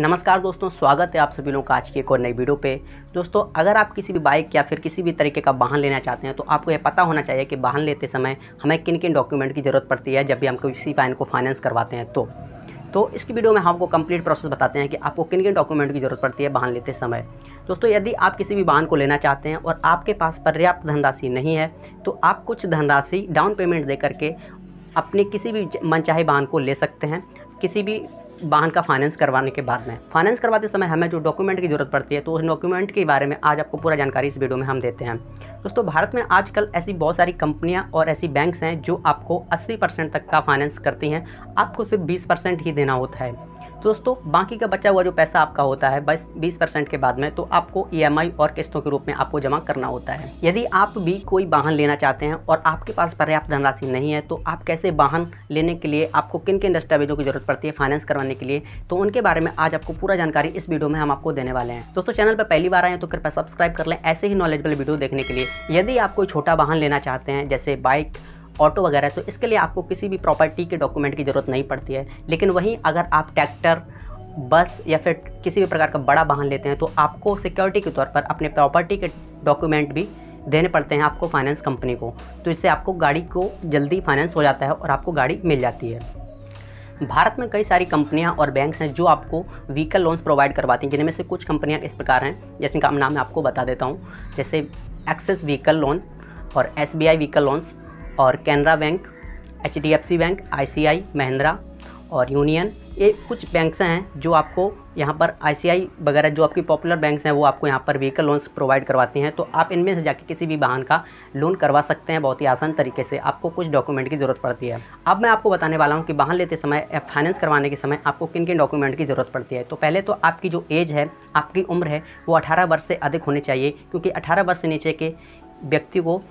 नमस्कार दोस्तों स्वागत है आप सभी लोगों का आज की एक और नई वीडियो पे दोस्तों अगर आप किसी भी बाइक या फिर किसी भी तरीके का वाहन लेना चाहते हैं तो आपको यह पता होना चाहिए कि वाहन लेते समय हमें किन किन डॉक्यूमेंट की ज़रूरत पड़ती है जब भी हम किसी वाहन को फाइनेंस करवाते हैं तो तो इसकी वीडियो में हम हाँ आपको कंप्लीट प्रोसेस बताते हैं कि आपको किन किन डॉक्यूमेंट की ज़रूरत पड़ती है वाहन लेते समय दोस्तों यदि आप किसी भी वाहन को लेना चाहते हैं और आपके पास पर्याप्त धनराशि नहीं है तो आप कुछ धनराशि डाउन पेमेंट दे करके अपने किसी भी मनचाहे वाहन को ले सकते हैं किसी भी वाहन का फाइनेंस करवाने के बाद में फाइनेंस करवाते समय हमें जो डॉक्यूमेंट की ज़रूरत पड़ती है तो उस डॉक्यूमेंट के बारे में आज आपको पूरा जानकारी इस वीडियो में हम देते हैं दोस्तों भारत में आजकल ऐसी बहुत सारी कंपनियां और ऐसी बैंक्स हैं जो आपको 80 परसेंट तक का फाइनेंस करती हैं आपको सिर्फ 20 परसेंट ही देना होता है दोस्तों बाकी का बचा हुआ जो पैसा आपका होता है बस बीस परसेंट के बाद में तो आपको ई e और किस्तों के रूप में आपको जमा करना होता है यदि आप भी कोई वाहन लेना चाहते हैं और आपके पास पर्याप्त धनराशि नहीं है तो आप कैसे वाहन लेने के लिए आपको किन किन दस्तावेजों की जरूरत पड़ती है फाइनेंस करवाने के लिए तो उनके बारे में आज आपको पूरा जानकारी इस वीडियो में हम आपको देने वाले हैं दोस्तों चैनल पर पहली बार आए तो कृपया सब्सक्राइब कर लें ऐसे ही नॉलेजबल वीडियो देखने के लिए यदि आप कोई छोटा वाहन लेना चाहते हैं जैसे बाइक ऑटो वगैरह तो इसके लिए आपको किसी भी प्रॉपर्टी के डॉक्यूमेंट की ज़रूरत नहीं पड़ती है लेकिन वहीं अगर आप ट्रैक्टर बस या फिर किसी भी प्रकार का बड़ा वाहन लेते हैं तो आपको सिक्योरिटी के तौर पर अपने प्रॉपर्टी के डॉक्यूमेंट भी देने पड़ते हैं आपको फाइनेंस कंपनी को तो इससे आपको गाड़ी को जल्दी फाइनेंस हो जाता है और आपको गाड़ी मिल जाती है भारत में कई सारी कंपनियां और बैंक्स हैं जो आपको व्हीकल लोन्स प्रोवाइड करवाती हैं जिनमें से कुछ कंपनियां इस प्रकार हैं जैसे का नाम मैं आपको बता देता हूँ जैसे एक्सेस व्हीकल लोन और एस व्हीकल लोन्स और Canara bank H D F C bank I C I Mahindra और यूनियन ये कुछ बैंक्स हैं जो आपको यहाँ पर आई वगैरह जो आपकी पॉपुलर बैंक्स हैं वो आपको यहाँ पर व्हीकल लोन्स प्रोवाइड करवाती हैं तो आप इनमें से जाके किसी भी वाहन का लोन करवा सकते हैं बहुत ही आसान तरीके से आपको कुछ डॉक्यूमेंट की ज़रूरत पड़ती है अब मैं आपको बताने वाला हूँ कि वाहन लेते समय या फाइनेंस करवाने के समय आपको किन किन डॉक्यूमेंट की ज़रूरत पड़ती है तो पहले तो आपकी जो एज है आपकी उम्र है वो अठारह वर्ष से अधिक होनी चाहिए क्योंकि अठारह वर्ष से नीचे के व्यक्ति को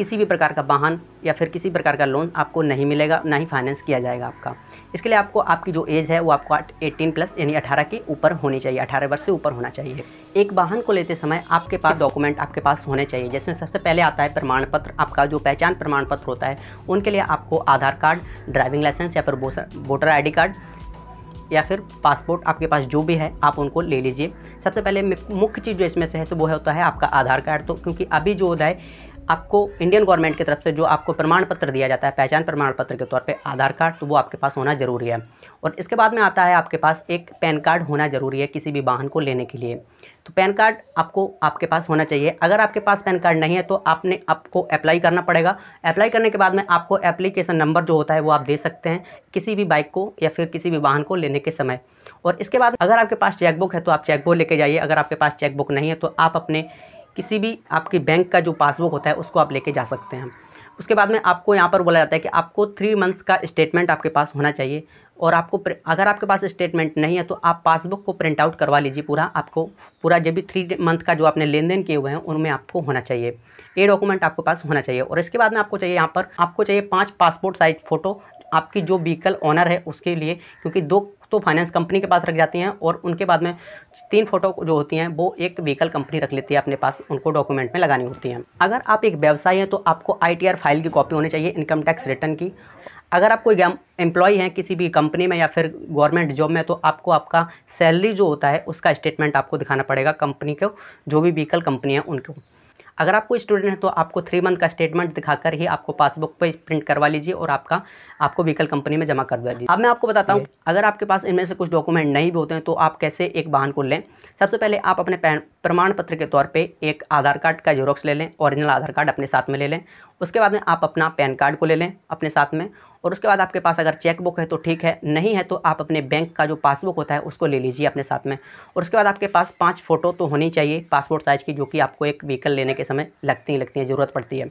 किसी भी प्रकार का वाहन या फिर किसी प्रकार का लोन आपको नहीं मिलेगा ना ही फाइनेंस किया जाएगा आपका इसके लिए आपको आपकी जो एज है वो आपको 18 प्लस यानी 18 के ऊपर होनी चाहिए 18 वर्ष से ऊपर होना चाहिए एक वाहन को लेते समय आपके पास डॉक्यूमेंट आपके पास होने चाहिए जिसमें सबसे पहले आता है प्रमाण पत्र आपका जो पहचान प्रमाण पत्र होता है उनके लिए आपको आधार कार्ड ड्राइविंग लाइसेंस या फिर वोटर आई कार्ड या फिर पासपोर्ट आपके पास जो भी है आप उनको ले लीजिए सबसे पहले मुख्य चीज़ जो इसमें से है तो वो होता है आपका आधार कार्ड तो क्योंकि अभी जो होता है आपको इंडियन गवर्नमेंट की तरफ से जो आपको प्रमाण पत्र दिया जाता है पहचान प्रमाण पत्र के तौर पे आधार कार्ड तो वो आपके पास होना ज़रूरी है और इसके बाद में आता है आपके पास एक पैन कार्ड होना ज़रूरी है किसी भी वाहन को लेने के लिए तो पैन कार्ड आपको आपके पास होना चाहिए अगर आपके पास पैन कार्ड नहीं है तो आपने आपको अप्लाई करना पड़ेगा अप्लाई करने के बाद में आपको एप्लीकेशन नंबर जो होता है वो आप दे सकते हैं किसी भी बाइक को या फिर किसी भी वाहन को लेने के समय और इसके बाद अगर आपके पास चेकबुक है तो आप चेकबुक लेके जाइए अगर आपके पास चेकबुक नहीं है तो आप अपने किसी भी आपके बैंक का जो पासबुक होता है उसको आप लेके जा सकते हैं उसके बाद में आपको यहाँ पर बोला जाता है कि आपको थ्री मंथ्स का स्टेटमेंट आपके पास होना चाहिए और आपको अगर आपके पास स्टेटमेंट नहीं है तो आप पासबुक को प्रिंट आउट करवा लीजिए पूरा आपको पूरा जब भी थ्री मंथ का जो आपने लेन देन किए हुए हैं उनमें आपको होना चाहिए ये डॉक्यूमेंट आपके पास होना चाहिए और इसके बाद में आपको चाहिए यहाँ पर आपको चाहिए पाँच पासपोर्ट साइज फ़ोटो आपकी जो व्हीकल ऑनर है उसके लिए क्योंकि दो तो फाइनेंस कंपनी के पास रख जाती हैं और उनके बाद में तीन फोटो जो होती हैं वो एक व्हीकल कंपनी रख लेती है अपने पास उनको डॉक्यूमेंट में लगानी होती हैं अगर आप एक व्यवसायी हैं तो आपको आई फाइल की कॉपी होनी चाहिए इनकम टैक्स रिटर्न की अगर आप कोई एम्प्लॉय हैं किसी भी कंपनी में या फिर गवर्नमेंट जॉब में तो आपको आपका सैलरी जो होता है उसका स्टेटमेंट आपको दिखाना पड़ेगा कंपनी को जो भी व्हीकल कंपनी है उनको अगर आपको स्टूडेंट हैं तो आपको थ्री मंथ का स्टेटमेंट दिखाकर ही आपको पासबुक पर प्रिंट करवा लीजिए और आपका आपको व्हीकल कंपनी में जमा करवा दीजिए अब मैं आपको बताता हूँ अगर आपके पास इनमें से कुछ डॉक्यूमेंट नहीं भी होते हैं तो आप कैसे एक वाहन को लें सबसे पहले आप अपने प्रमाण पत्र के तौर पर एक आधार कार्ड का जेरोक्स ले लें ऑरिजिनल आधार कार्ड अपने साथ में ले लें उसके बाद में आप अपना पैन कार्ड को ले लें अपने साथ में और उसके बाद आपके पास अगर चेकबुक है तो ठीक है नहीं है तो आप अपने बैंक का जो पासबुक होता है उसको ले लीजिए अपने साथ में और उसके बाद आपके पास पाँच फ़ोटो तो होनी चाहिए पासपोर्ट साइज़ की जो कि आपको एक व्हीकल लेने के समय लगती ही लगती है ज़रूरत पड़ती है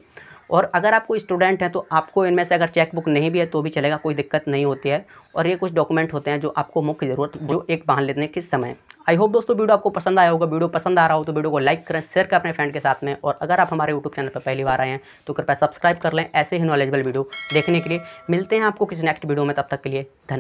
और अगर आपको स्टूडेंट हैं तो आपको इनमें से अगर चेकबुक नहीं भी है तो भी चलेगा कोई दिक्कत नहीं होती है और ये कुछ डॉक्यूमेंट होते हैं जो आपको मुख्य ज़रूरत जो एक वाहन लेने के समय आई होप दोस्तों वीडियो आपको पसंद आया होगा वीडियो पसंद आ रहा हो तो वीडियो को लाइक करें शेयर करें अपने फ्रेंड के साथ में और अगर आप हमारे यूट्यूब चैनल पर पहली बार आए हैं तो कृपया सब्सक्राइब कर लें ऐसे ही नॉलेजबल वीडियो देखने के लिए मिलते हैं आपको किसी नेक्स्ट वीडियो में तब तक के लिए धन्यवाद